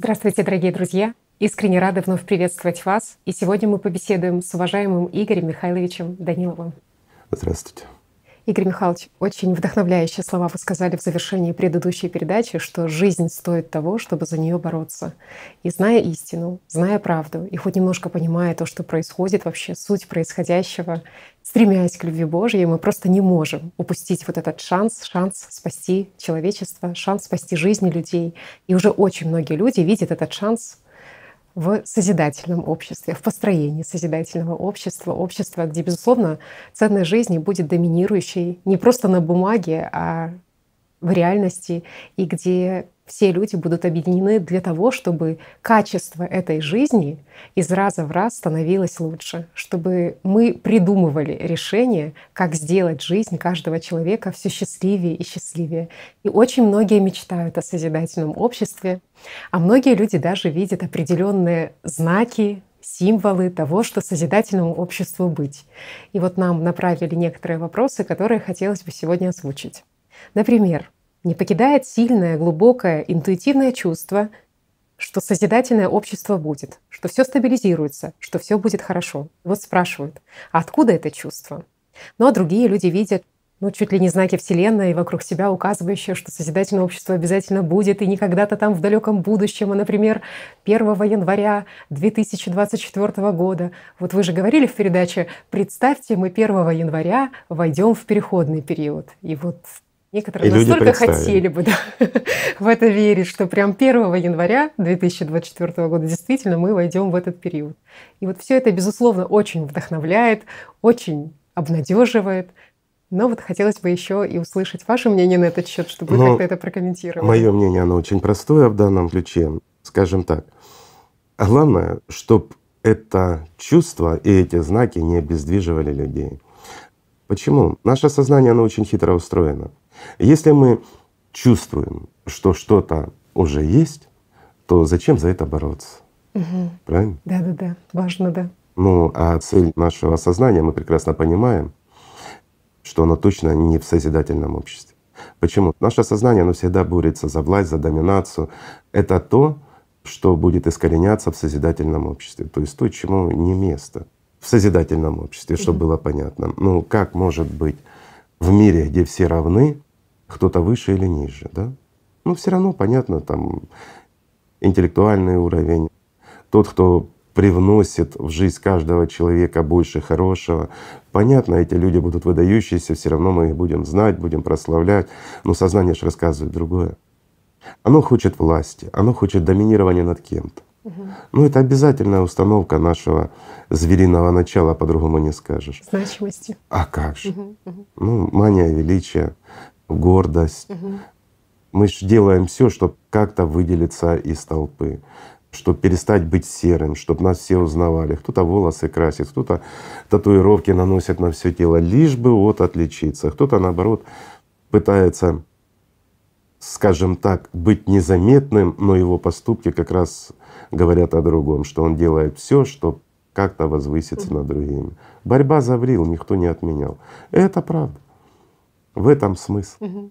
Здравствуйте, дорогие друзья! Искренне рады вновь приветствовать вас. И сегодня мы побеседуем с уважаемым Игорем Михайловичем Даниловым. Здравствуйте. Игорь Михайлович, очень вдохновляющие слова вы сказали в завершении предыдущей передачи, что жизнь стоит того, чтобы за нее бороться. И зная истину, зная правду, и хоть немножко понимая то, что происходит, вообще суть происходящего, стремясь к любви Божьей, мы просто не можем упустить вот этот шанс, шанс спасти человечество, шанс спасти жизни людей. И уже очень многие люди видят этот шанс в созидательном обществе, в построении созидательного общества, общества, где, безусловно, ценность жизни будет доминирующей не просто на бумаге, а в реальности, и где все люди будут объединены для того, чтобы качество этой жизни из раза в раз становилось лучше, чтобы мы придумывали решения, как сделать жизнь каждого человека все счастливее и счастливее. И очень многие мечтают о созидательном обществе, а многие люди даже видят определенные знаки, символы того, что созидательному обществу быть. И вот нам направили некоторые вопросы, которые хотелось бы сегодня озвучить. Например, не покидает сильное, глубокое, интуитивное чувство, что созидательное общество будет, что все стабилизируется, что все будет хорошо. Вот спрашивают, а откуда это чувство? Ну а другие люди видят, ну, чуть ли не знаки Вселенной вокруг себя, указывающие, что созидательное общество обязательно будет, и не когда-то там в далеком будущем, а, например, 1 января 2024 года. Вот вы же говорили в передаче, представьте, мы 1 января войдем в переходный период. И вот Некоторые и настолько хотели бы да, в это верить, что прям 1 января 2024 года действительно мы войдем в этот период. И вот все это, безусловно, очень вдохновляет, очень обнадеживает. Но вот хотелось бы еще и услышать ваше мнение на этот счет, чтобы ну, вы как-то это прокомментировали. Мое мнение, оно очень простое в данном ключе, скажем так. А главное, чтобы это чувство и эти знаки не обездвиживали людей. Почему? Наше сознание, оно очень хитро устроено. Если мы чувствуем, что что-то уже есть, то зачем за это бороться? Угу. Правильно? Да, да, да. Важно, да. Ну, а цель нашего сознания мы прекрасно понимаем, что оно точно не в созидательном обществе. Почему? Наше сознание, оно всегда борется за власть, за доминацию. Это то, что будет искореняться в созидательном обществе, то есть то, чему не место в созидательном обществе, чтобы mm было понятно. Ну как может быть в мире, где все равны, кто-то выше или ниже, да? Но ну, все равно, понятно, там интеллектуальный уровень, тот, кто привносит в жизнь каждого человека больше хорошего. Понятно, эти люди будут выдающиеся, все равно мы их будем знать, будем прославлять, но сознание же рассказывает другое. Оно хочет власти, оно хочет доминирования над кем-то. Ну, это обязательная установка нашего звериного начала, по-другому не скажешь. Значимости. А как же? Ну, мания величия, гордость. Угу. Мы же делаем все, чтобы как-то выделиться из толпы чтобы перестать быть серым, чтобы нас все узнавали. Кто-то волосы красит, кто-то татуировки наносит на все тело, лишь бы вот отличиться. Кто-то, наоборот, пытается, скажем так, быть незаметным, но его поступки как раз говорят о другом, что он делает все, чтобы как-то возвыситься над другими. Борьба за врил никто не отменял. Это правда. В этом смысл. Угу.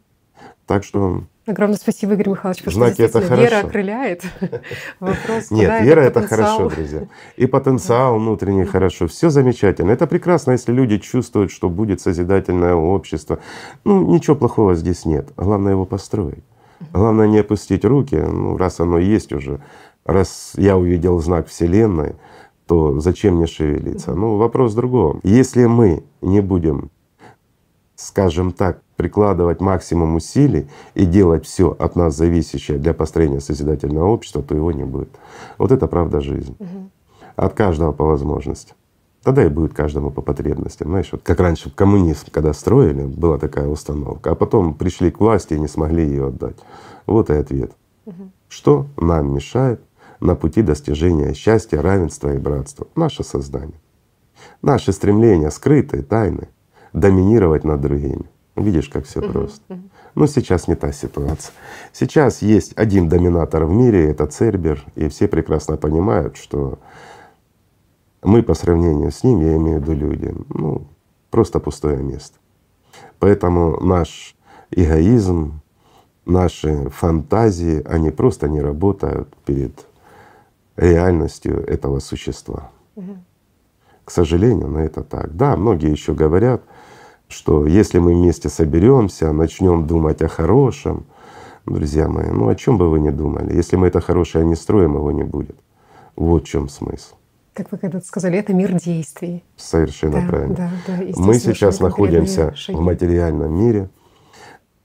Так что... Огромное спасибо, Игорь Михайлович, потому знаки что это хорошо. вера окрыляет. Вопрос, Нет, вера это хорошо, друзья. И потенциал внутренний хорошо. Все замечательно. Это прекрасно, если люди чувствуют, что будет созидательное общество. Ну, ничего плохого здесь нет. Главное его построить. Главное не опустить руки, ну, раз оно есть уже, раз я увидел знак Вселенной, то зачем мне шевелиться? Ну, вопрос другого. Если мы не будем скажем так, прикладывать максимум усилий и делать все от нас зависящее для построения созидательного общества, то его не будет. Вот это правда жизнь. От каждого по возможности. Тогда и будет каждому по потребностям. Знаешь, вот как раньше коммунизм, когда строили, была такая установка, а потом пришли к власти и не смогли ее отдать. Вот и ответ. Угу. Что нам мешает на пути достижения счастья, равенства и братства? Наше создание, Наши стремления скрытые, тайные доминировать над другими. Видишь, как все просто. Но ну, сейчас не та ситуация. Сейчас есть один доминатор в мире, это Цербер, и все прекрасно понимают, что мы по сравнению с ним, я имею в виду люди, ну, просто пустое место. Поэтому наш эгоизм, наши фантазии, они просто не работают перед реальностью этого существа. К сожалению, но это так. Да, многие еще говорят, что если мы вместе соберемся, начнем думать о хорошем, друзья мои, ну о чем бы вы ни думали, если мы это хорошее не строим, его не будет. Вот в чем смысл. Как вы когда-то сказали, это мир действий. Совершенно да, правильно. Да, да, мы сейчас находимся шаги. в материальном мире.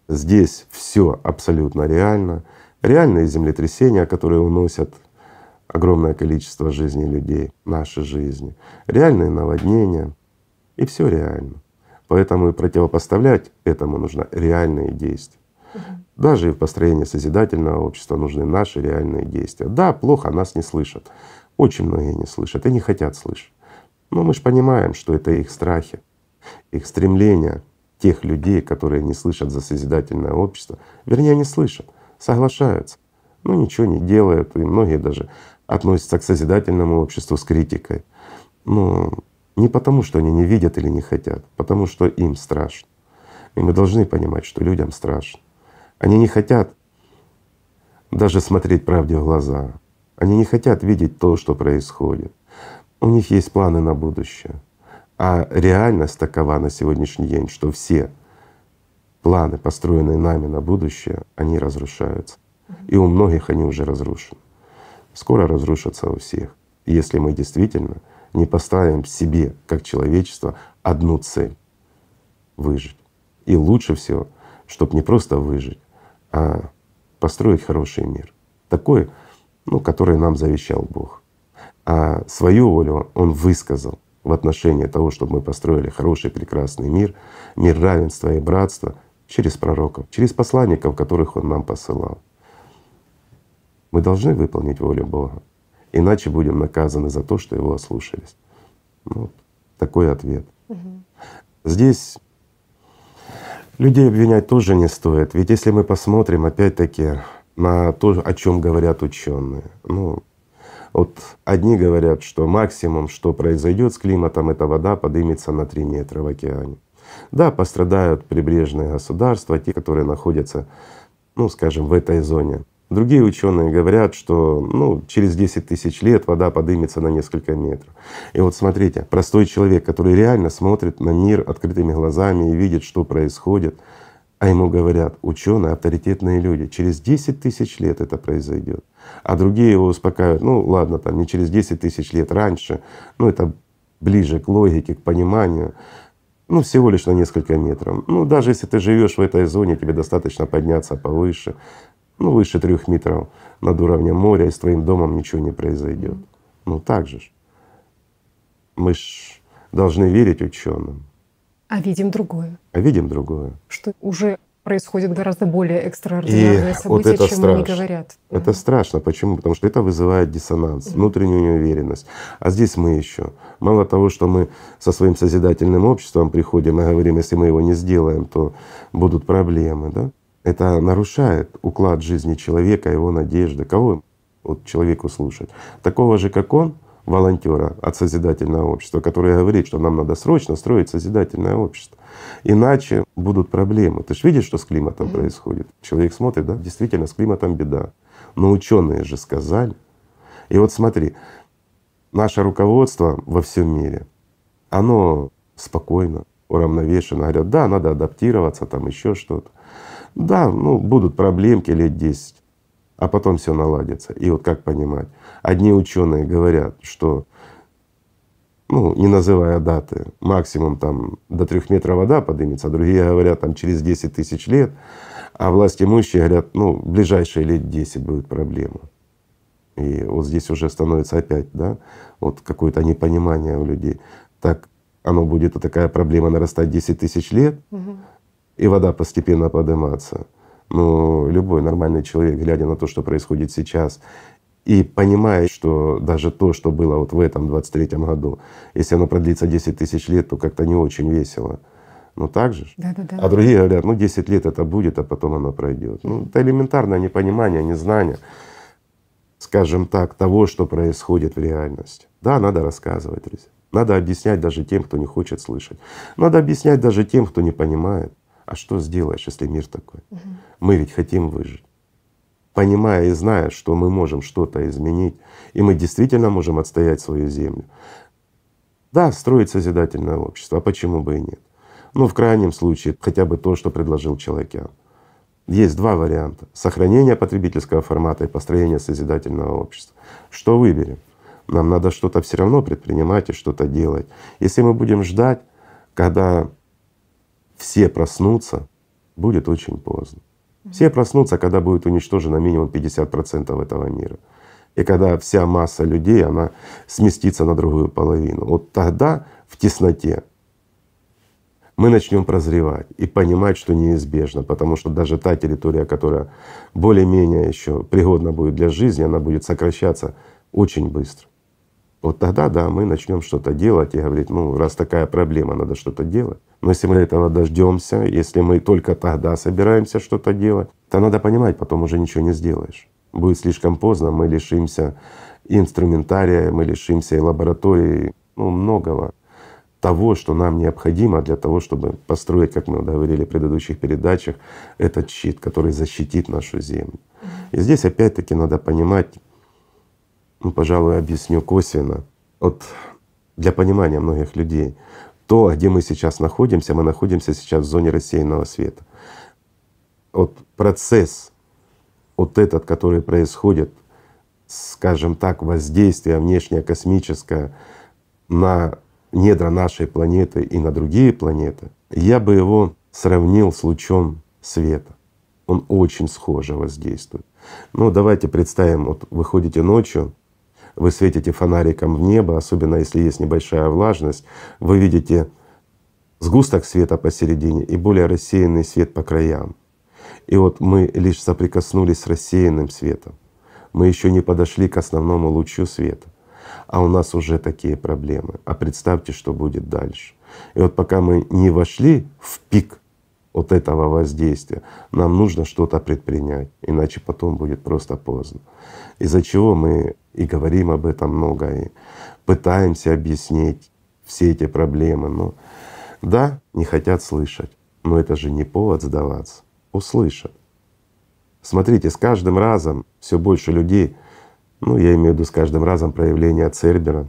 Здесь все абсолютно реально. Реальные землетрясения, которые уносят огромное количество жизней людей, наши жизни, реальные наводнения, и все реально. Поэтому и противопоставлять этому нужно реальные действия. Даже и в построении созидательного общества нужны наши реальные действия. Да, плохо нас не слышат. Очень многие не слышат и не хотят слышать. Но мы же понимаем, что это их страхи, их стремления тех людей, которые не слышат за созидательное общество. Вернее, не слышат, соглашаются, но ничего не делают. И многие даже относятся к созидательному обществу с критикой. Но не потому, что они не видят или не хотят, потому что им страшно. И мы должны понимать, что людям страшно. Они не хотят даже смотреть правде в глаза. Они не хотят видеть то, что происходит. У них есть планы на будущее. А реальность такова на сегодняшний день, что все планы, построенные нами на будущее, они разрушаются. И у многих они уже разрушены. Скоро разрушатся у всех, если мы действительно — не поставим себе, как человечество, одну цель — выжить. И лучше всего, чтобы не просто выжить, а построить хороший мир. Такой, ну, который нам завещал Бог. А свою волю Он высказал в отношении того, чтобы мы построили хороший, прекрасный мир, мир равенства и братства через пророков, через посланников, которых Он нам посылал. Мы должны выполнить волю Бога иначе будем наказаны за то, что его ослушались. Ну, вот такой ответ. Угу. Здесь людей обвинять тоже не стоит, ведь если мы посмотрим опять-таки на то, о чем говорят ученые, ну вот одни говорят, что максимум, что произойдет с климатом, это вода поднимется на 3 метра в океане. Да, пострадают прибрежные государства, те, которые находятся, ну скажем, в этой зоне Другие ученые говорят, что ну, через 10 тысяч лет вода подымется на несколько метров. И вот смотрите, простой человек, который реально смотрит на мир открытыми глазами и видит, что происходит, а ему говорят ученые, авторитетные люди, через 10 тысяч лет это произойдет. А другие его успокаивают, ну ладно, там не через 10 тысяч лет раньше, ну это ближе к логике, к пониманию ну, всего лишь на несколько метров. Ну, даже если ты живешь в этой зоне, тебе достаточно подняться повыше, ну, выше трех метров над уровнем моря, и с твоим домом ничего не произойдет. Ну так же ж. Мы ж должны верить ученым. А видим другое. А видим другое. Что уже происходит гораздо более экстраординарное и события, вот чем они говорят. Это mm. страшно. Почему? Потому что это вызывает диссонанс, внутреннюю неуверенность. А здесь мы еще. Мало того, что мы со своим созидательным обществом приходим и говорим, если мы его не сделаем, то будут проблемы. Да? Это нарушает уклад жизни человека, его надежды. Кого вот человеку слушать? Такого же, как он, волонтера от созидательного общества, который говорит, что нам надо срочно строить созидательное общество. Иначе будут проблемы. Ты же видишь, что с климатом mm-hmm. происходит. Человек смотрит, да, действительно, с климатом беда. Но ученые же сказали. И вот смотри, наше руководство во всем мире, оно спокойно, уравновешенно. Говорят, да, надо адаптироваться, там еще что-то. Да, ну будут проблемки лет 10, а потом все наладится. И вот как понимать, одни ученые говорят, что ну, не называя даты, максимум там до трех метров вода поднимется, а другие говорят там через 10 тысяч лет, а власть имущие говорят, ну, в ближайшие лет 10 будет проблема. И вот здесь уже становится опять, да, вот какое-то непонимание у людей. Так оно будет, такая проблема нарастать 10 тысяч лет, угу и вода постепенно подниматься. Но ну, любой нормальный человек, глядя на то, что происходит сейчас, и понимая, что даже то, что было вот в этом 23-м году, если оно продлится 10 тысяч лет, то как-то не очень весело. Ну так же. Да, да, да. А другие говорят, ну 10 лет это будет, а потом оно пройдет. Ну, это элементарное непонимание, незнание, скажем так, того, что происходит в реальности. Да, надо рассказывать, друзья. Надо объяснять даже тем, кто не хочет слышать. Надо объяснять даже тем, кто не понимает. А что сделаешь, если мир такой? Угу. Мы ведь хотим выжить. Понимая и зная, что мы можем что-то изменить, и мы действительно можем отстоять свою землю. Да, строить созидательное общество, а почему бы и нет? Ну, в крайнем случае, хотя бы то, что предложил Человекян. Есть два варианта — сохранение потребительского формата и построение созидательного общества. Что выберем? Нам надо что-то все равно предпринимать и что-то делать. Если мы будем ждать, когда все проснутся, будет очень поздно. Все проснутся, когда будет уничтожено минимум 50% этого мира. И когда вся масса людей, она сместится на другую половину. Вот тогда в тесноте мы начнем прозревать и понимать, что неизбежно, потому что даже та территория, которая более-менее еще пригодна будет для жизни, она будет сокращаться очень быстро. Вот тогда, да, мы начнем что-то делать и говорить, ну, раз такая проблема, надо что-то делать. Но если мы этого дождемся, если мы только тогда собираемся что-то делать, то надо понимать, потом уже ничего не сделаешь. Будет слишком поздно, мы лишимся инструментария, мы лишимся и лаборатории, ну, многого того, что нам необходимо для того, чтобы построить, как мы говорили в предыдущих передачах, этот щит, который защитит нашу землю. И здесь опять-таки надо понимать, ну, пожалуй, объясню косвенно. Вот для понимания многих людей, то, где мы сейчас находимся, мы находимся сейчас в зоне рассеянного света. Вот процесс вот этот, который происходит, скажем так, воздействие внешнее космическое на недра нашей планеты и на другие планеты, я бы его сравнил с лучом света. Он очень схоже воздействует. Ну давайте представим, вот вы ходите ночью, вы светите фонариком в небо, особенно если есть небольшая влажность, вы видите сгусток света посередине и более рассеянный свет по краям. И вот мы лишь соприкоснулись с рассеянным светом. Мы еще не подошли к основному лучу света. А у нас уже такие проблемы. А представьте, что будет дальше. И вот пока мы не вошли в пик от этого воздействия. Нам нужно что-то предпринять, иначе потом будет просто поздно. Из-за чего мы и говорим об этом много, и пытаемся объяснить все эти проблемы. Но да, не хотят слышать, но это же не повод сдаваться. Услышат. Смотрите, с каждым разом все больше людей, ну я имею в виду с каждым разом проявления Цербера,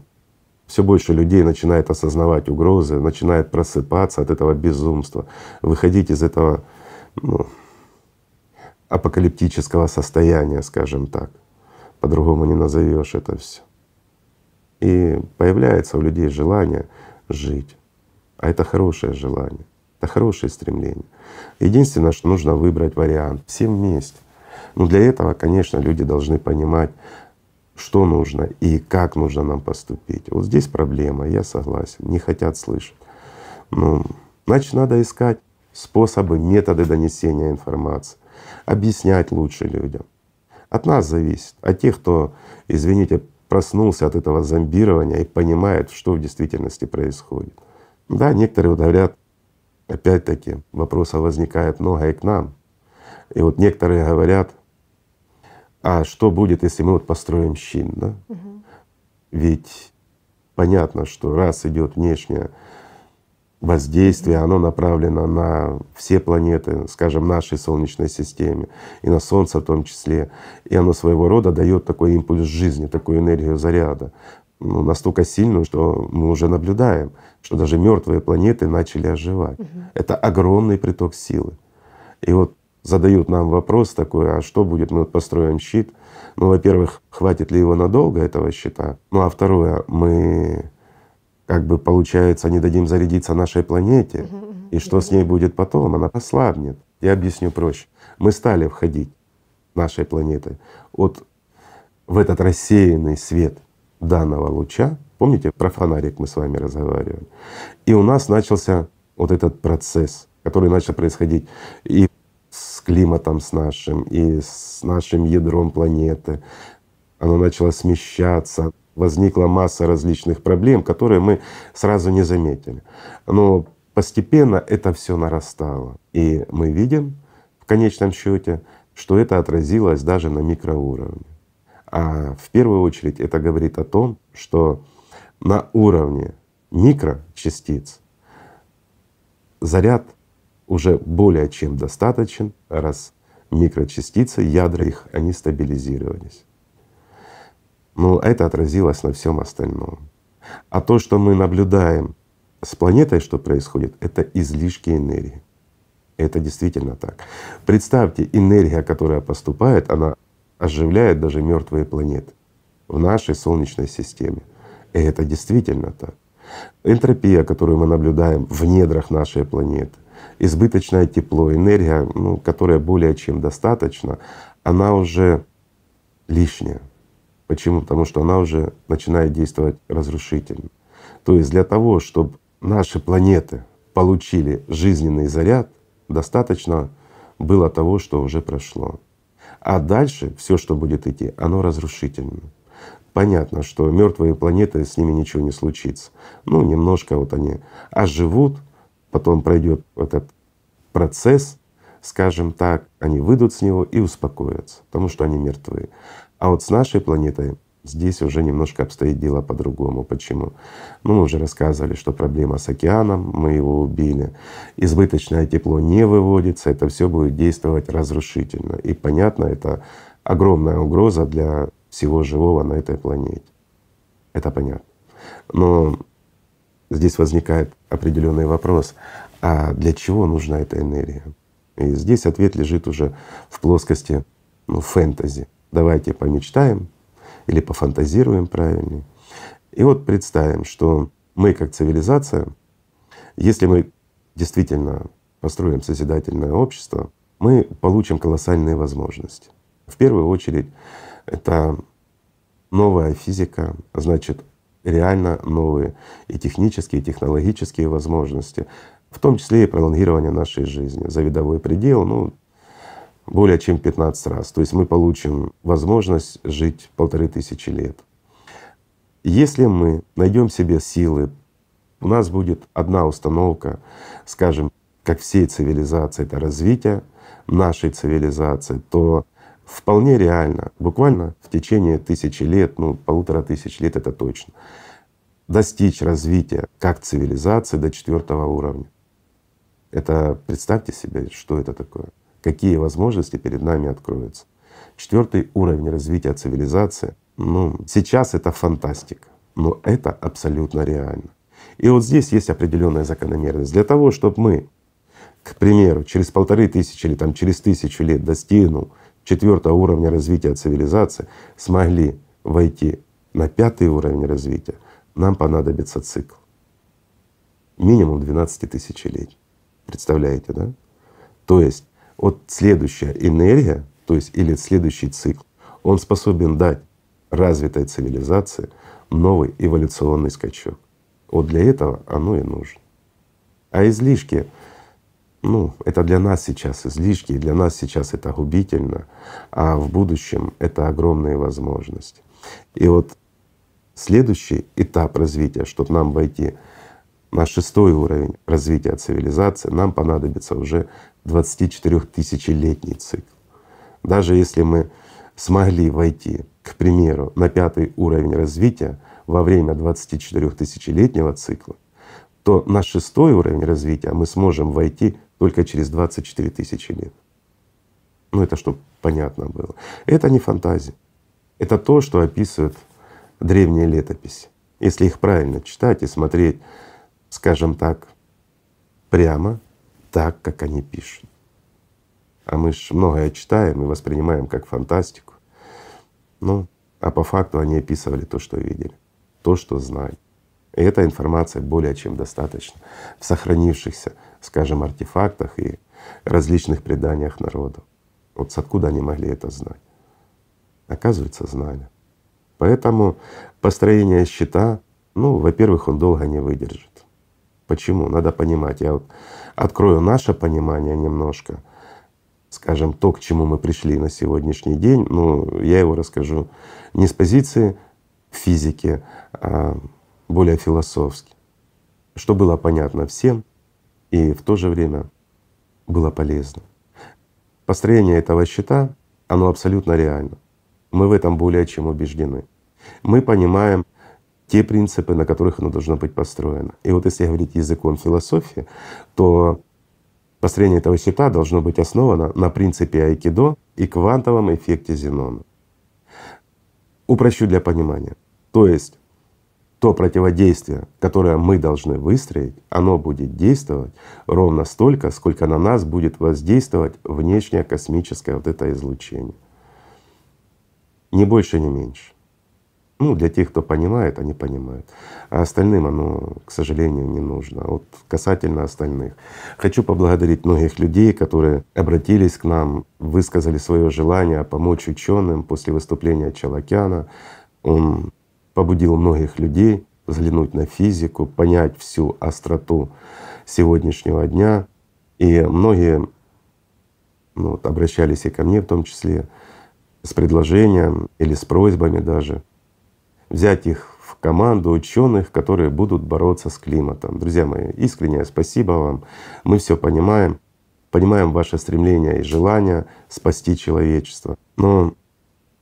все больше людей начинает осознавать угрозы, начинает просыпаться от этого безумства, выходить из этого ну, апокалиптического состояния, скажем так. По-другому не назовешь это все. И появляется у людей желание жить. А это хорошее желание, это хорошее стремление. Единственное, что нужно выбрать вариант, всем вместе. Но ну, для этого, конечно, люди должны понимать, что нужно и как нужно нам поступить. Вот здесь проблема, я согласен, не хотят слышать. Ну, значит, надо искать способы, методы донесения информации, объяснять лучше людям. От нас зависит, от тех, кто, извините, проснулся от этого зомбирования и понимает, что в действительности происходит. Да, некоторые вот говорят, опять-таки, вопросов возникает много и к нам. И вот некоторые говорят, а что будет, если мы вот построим щит, да? Угу. Ведь понятно, что раз идет внешнее воздействие, оно направлено на все планеты, скажем, нашей Солнечной системе, и на Солнце в том числе. И оно своего рода дает такой импульс жизни, такую энергию заряда. Ну, настолько сильную, что мы уже наблюдаем, что даже мертвые планеты начали оживать. Угу. Это огромный приток силы. И вот задают нам вопрос такой, а что будет, мы построим щит. Ну, во-первых, хватит ли его надолго, этого щита? Ну, а второе, мы как бы, получается, не дадим зарядиться нашей планете. И что с ней будет потом? Она ослабнет. Я объясню проще. Мы стали входить нашей планеты от, в этот рассеянный свет данного луча. Помните, про фонарик мы с вами разговаривали. И у нас начался вот этот процесс, который начал происходить. И климатом с нашим и с нашим ядром планеты. Оно начало смещаться, возникла масса различных проблем, которые мы сразу не заметили. Но постепенно это все нарастало. И мы видим в конечном счете, что это отразилось даже на микроуровне. А в первую очередь это говорит о том, что на уровне микрочастиц заряд уже более чем достаточен, раз микрочастицы, ядра их, они а стабилизировались. Но это отразилось на всем остальном. А то, что мы наблюдаем с планетой, что происходит, это излишки энергии. Это действительно так. Представьте, энергия, которая поступает, она оживляет даже мертвые планеты в нашей Солнечной системе. И это действительно так. Энтропия, которую мы наблюдаем в недрах нашей планеты, избыточное тепло, энергия, ну, которая более чем достаточно, она уже лишняя. Почему? Потому что она уже начинает действовать разрушительно. То есть для того, чтобы наши планеты получили жизненный заряд, достаточно было того, что уже прошло. А дальше все, что будет идти, оно разрушительно. Понятно, что мертвые планеты с ними ничего не случится. Ну, немножко вот они оживут, потом пройдет этот процесс, скажем так, они выйдут с него и успокоятся, потому что они мертвые. А вот с нашей планетой здесь уже немножко обстоит дело по-другому. Почему? Ну, мы уже рассказывали, что проблема с океаном, мы его убили, избыточное тепло не выводится, это все будет действовать разрушительно. И понятно, это огромная угроза для всего живого на этой планете. Это понятно. Но здесь возникает определенный вопрос, а для чего нужна эта энергия? И здесь ответ лежит уже в плоскости ну, фэнтези. Давайте помечтаем или пофантазируем правильнее. И вот представим, что мы как цивилизация, если мы действительно построим созидательное общество, мы получим колоссальные возможности. В первую очередь это новая физика, а значит реально новые и технические, и технологические возможности, в том числе и пролонгирование нашей жизни за видовой предел, ну, более чем 15 раз. То есть мы получим возможность жить полторы тысячи лет. Если мы найдем себе силы, у нас будет одна установка, скажем, как всей цивилизации, это развитие нашей цивилизации, то вполне реально, буквально в течение тысячи лет, ну полутора тысяч лет это точно, достичь развития как цивилизации до четвертого уровня. Это представьте себе, что это такое, какие возможности перед нами откроются. Четвертый уровень развития цивилизации, ну сейчас это фантастика, но это абсолютно реально. И вот здесь есть определенная закономерность. Для того, чтобы мы, к примеру, через полторы тысячи или там через тысячу лет достигнул четвертого уровня развития цивилизации смогли войти на пятый уровень развития, нам понадобится цикл. Минимум 12 тысячелетий. Представляете, да? То есть вот следующая энергия, то есть или следующий цикл, он способен дать развитой цивилизации новый эволюционный скачок. Вот для этого оно и нужно. А излишки ну, это для нас сейчас излишки, для нас сейчас это губительно, а в будущем это огромные возможности. И вот следующий этап развития, чтобы нам войти на шестой уровень развития цивилизации, нам понадобится уже 24-тысячелетний цикл. Даже если мы смогли войти, к примеру, на пятый уровень развития во время 24-тысячелетнего цикла, то на шестой уровень развития мы сможем войти только через 24 тысячи лет. Ну это чтобы понятно было. Это не фантазия. Это то, что описывают древние летописи. Если их правильно читать и смотреть, скажем так, прямо так, как они пишут. А мы ж многое читаем и воспринимаем как фантастику. Ну, а по факту они описывали то, что видели, то, что знали. И эта информация более чем достаточно в сохранившихся скажем, артефактах и различных преданиях народов. Вот с откуда они могли это знать? Оказывается, знали. Поэтому построение щита, ну, во-первых, он долго не выдержит. Почему? Надо понимать. Я вот открою наше понимание немножко, скажем, то, к чему мы пришли на сегодняшний день, ну, я его расскажу не с позиции физики, а более философски, что было понятно всем — и в то же время было полезно. Построение этого счета, оно абсолютно реально. Мы в этом более чем убеждены. Мы понимаем те принципы, на которых оно должно быть построено. И вот если говорить языком философии, то построение этого счета должно быть основано на принципе айкидо и квантовом эффекте Зенона. Упрощу для понимания. То есть то противодействие, которое мы должны выстроить, оно будет действовать ровно столько, сколько на нас будет воздействовать внешнее космическое вот это излучение. Не больше, не меньше. Ну, для тех, кто понимает, они понимают. А остальным оно, к сожалению, не нужно. А вот касательно остальных. Хочу поблагодарить многих людей, которые обратились к нам, высказали свое желание помочь ученым после выступления Чалакяна. Он побудил многих людей взглянуть на физику, понять всю остроту сегодняшнего дня. И многие ну, вот, обращались и ко мне в том числе с предложением или с просьбами даже взять их в команду ученых, которые будут бороться с климатом. Друзья мои, искренне спасибо вам. Мы все понимаем, понимаем ваше стремление и желание спасти человечество. Но,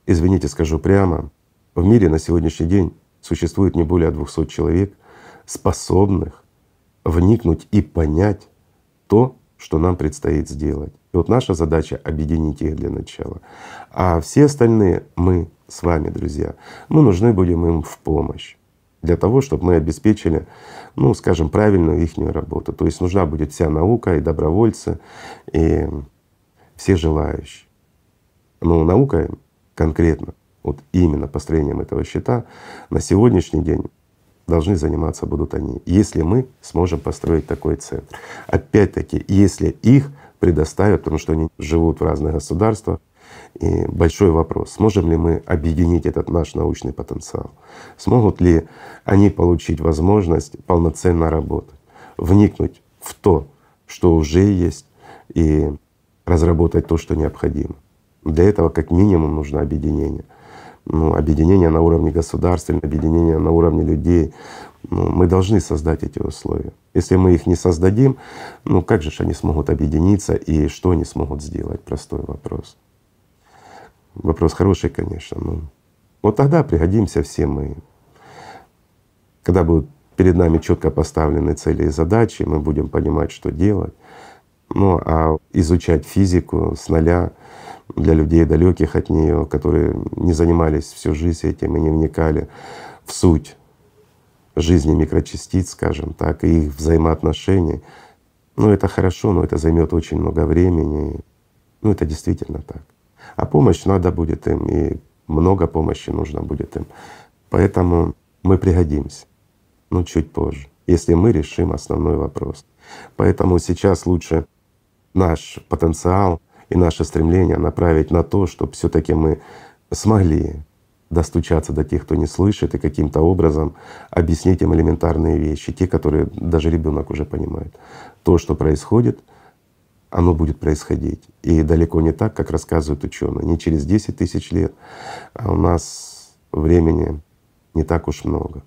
извините, скажу прямо, в мире на сегодняшний день существует не более 200 человек, способных вникнуть и понять то, что нам предстоит сделать. И вот наша задача — объединить их для начала. А все остальные мы с вами, друзья, мы нужны будем им в помощь для того, чтобы мы обеспечили, ну, скажем, правильную их работу. То есть нужна будет вся наука и добровольцы, и все желающие. Но ну, наука конкретно вот именно построением этого счета, на сегодняшний день должны заниматься будут они, если мы сможем построить такой центр. Опять-таки, если их предоставят, потому что они живут в разных государствах, и большой вопрос, сможем ли мы объединить этот наш научный потенциал? Смогут ли они получить возможность полноценно работать, вникнуть в то, что уже есть, и разработать то, что необходимо? Для этого как минимум нужно объединение ну, объединение на уровне государств или объединение на уровне людей. Ну, мы должны создать эти условия. Если мы их не создадим, ну как же они смогут объединиться и что они смогут сделать? Простой вопрос. Вопрос хороший, конечно. Но вот тогда пригодимся все мы. Когда будут перед нами четко поставлены цели и задачи, мы будем понимать, что делать. Ну а изучать физику с нуля для людей, далеких от нее, которые не занимались всю жизнь этим и не вникали в суть жизни микрочастиц, скажем так, и их взаимоотношений. Ну это хорошо, но это займет очень много времени. Ну это действительно так. А помощь надо будет им, и много помощи нужно будет им. Поэтому мы пригодимся, ну чуть позже, если мы решим основной вопрос. Поэтому сейчас лучше наш потенциал и наше стремление направить на то, чтобы все-таки мы смогли достучаться до тех, кто не слышит, и каким-то образом объяснить им элементарные вещи, те, которые даже ребенок уже понимает. То, что происходит, оно будет происходить. И далеко не так, как рассказывают ученые, не через 10 тысяч лет, а у нас времени не так уж много.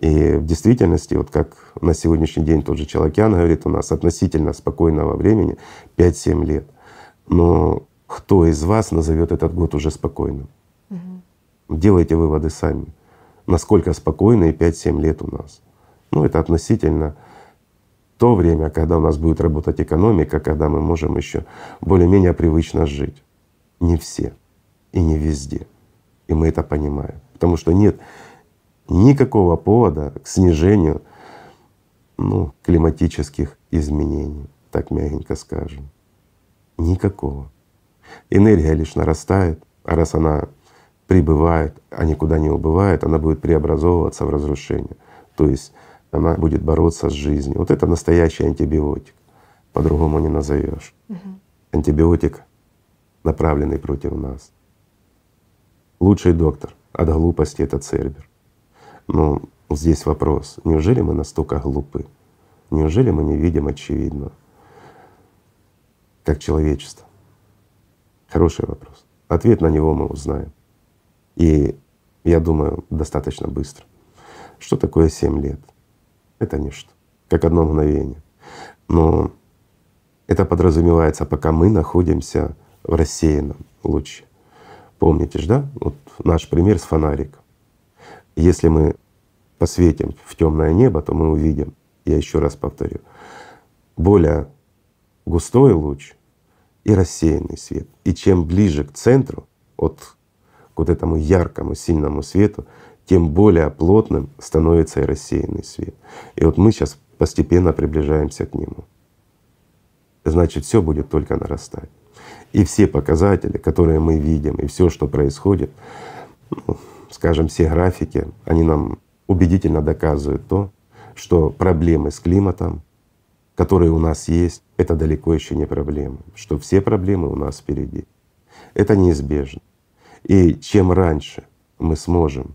И в действительности, вот как на сегодняшний день тот же Челокян говорит, у нас относительно спокойного времени 5-7 лет — но кто из вас назовет этот год уже спокойным? Угу. Делайте выводы сами, насколько спокойные 5-7 лет у нас. Ну, это относительно то время, когда у нас будет работать экономика, когда мы можем еще более-менее привычно жить. Не все и не везде. И мы это понимаем. Потому что нет никакого повода к снижению ну, климатических изменений, так мягенько скажем. Никакого. Энергия лишь нарастает, а раз она прибывает, а никуда не убывает, она будет преобразовываться в разрушение. То есть она будет бороться с жизнью. Вот это настоящий антибиотик. По-другому не назовешь. Угу. Антибиотик, направленный против нас. Лучший доктор от глупости это Цербер. Но здесь вопрос, неужели мы настолько глупы? Неужели мы не видим очевидного? как человечество? Хороший вопрос. Ответ на него мы узнаем. И я думаю, достаточно быстро. Что такое семь лет? Это ничто, как одно мгновение. Но это подразумевается, пока мы находимся в рассеянном луче. Помните же, да? Вот наш пример с фонариком. Если мы посветим в темное небо, то мы увидим, я еще раз повторю, более густой луч и рассеянный свет. И чем ближе к центру, от к вот этому яркому, сильному свету, тем более плотным становится и рассеянный свет. И вот мы сейчас постепенно приближаемся к нему. Значит, все будет только нарастать. И все показатели, которые мы видим, и все, что происходит, ну, скажем, все графики, они нам убедительно доказывают то, что проблемы с климатом, которые у нас есть, это далеко еще не проблема. что все проблемы у нас впереди. Это неизбежно. И чем раньше мы сможем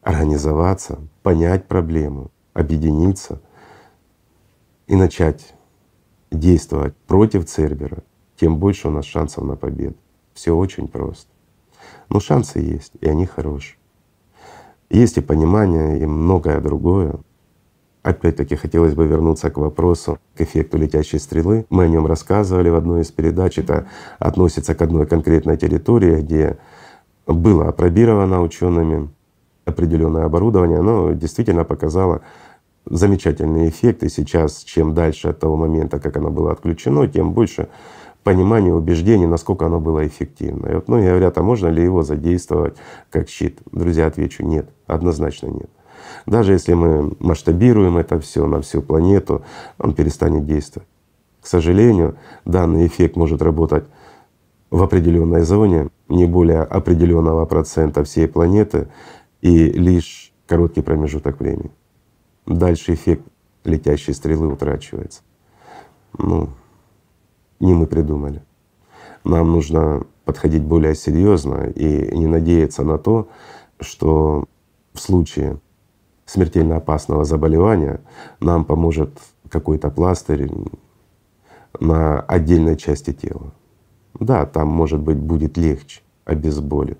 организоваться, понять проблему, объединиться и начать действовать против Цербера, тем больше у нас шансов на победу. Все очень просто. Но шансы есть, и они хорошие. Есть и понимание, и многое другое, Опять-таки хотелось бы вернуться к вопросу, к эффекту летящей стрелы. Мы о нем рассказывали в одной из передач. Это относится к одной конкретной территории, где было опробировано учеными определенное оборудование. Оно действительно показало замечательный эффект. И сейчас, чем дальше от того момента, как оно было отключено, тем больше понимание, убеждений, насколько оно было эффективно. И вот многие ну, говорят, а можно ли его задействовать как щит? Друзья, отвечу, нет, однозначно нет. Даже если мы масштабируем это все на всю планету, он перестанет действовать. К сожалению, данный эффект может работать в определенной зоне, не более определенного процента всей планеты и лишь короткий промежуток времени. Дальше эффект летящей стрелы утрачивается. Ну, не мы придумали. Нам нужно подходить более серьезно и не надеяться на то, что в случае смертельно опасного заболевания, нам поможет какой-то пластырь на отдельной части тела. Да, там, может быть, будет легче, обезболит,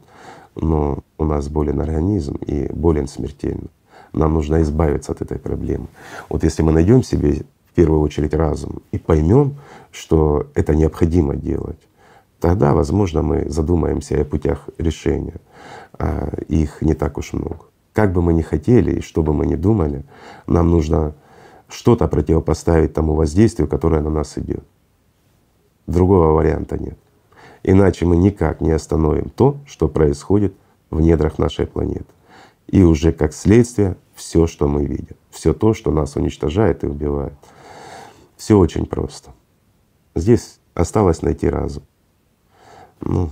но у нас болен организм и болен смертельно. Нам нужно избавиться от этой проблемы. Вот если мы найдем себе в первую очередь разум и поймем, что это необходимо делать, тогда, возможно, мы задумаемся о путях решения. А их не так уж много. Как бы мы ни хотели и что бы мы ни думали, нам нужно что-то противопоставить тому воздействию, которое на нас идет. Другого варианта нет. Иначе мы никак не остановим то, что происходит в недрах нашей планеты. И уже как следствие все, что мы видим, все то, что нас уничтожает и убивает. Все очень просто. Здесь осталось найти разум. Ну,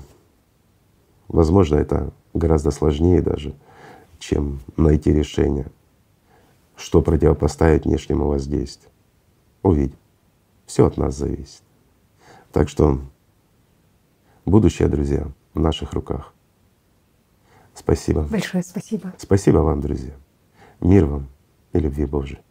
возможно, это гораздо сложнее даже, чем найти решение, что противопоставить внешнему воздействию. Увидим. Все от нас зависит. Так что будущее, друзья, в наших руках. Спасибо. Большое спасибо. Спасибо вам, друзья. Мир вам и любви Божией.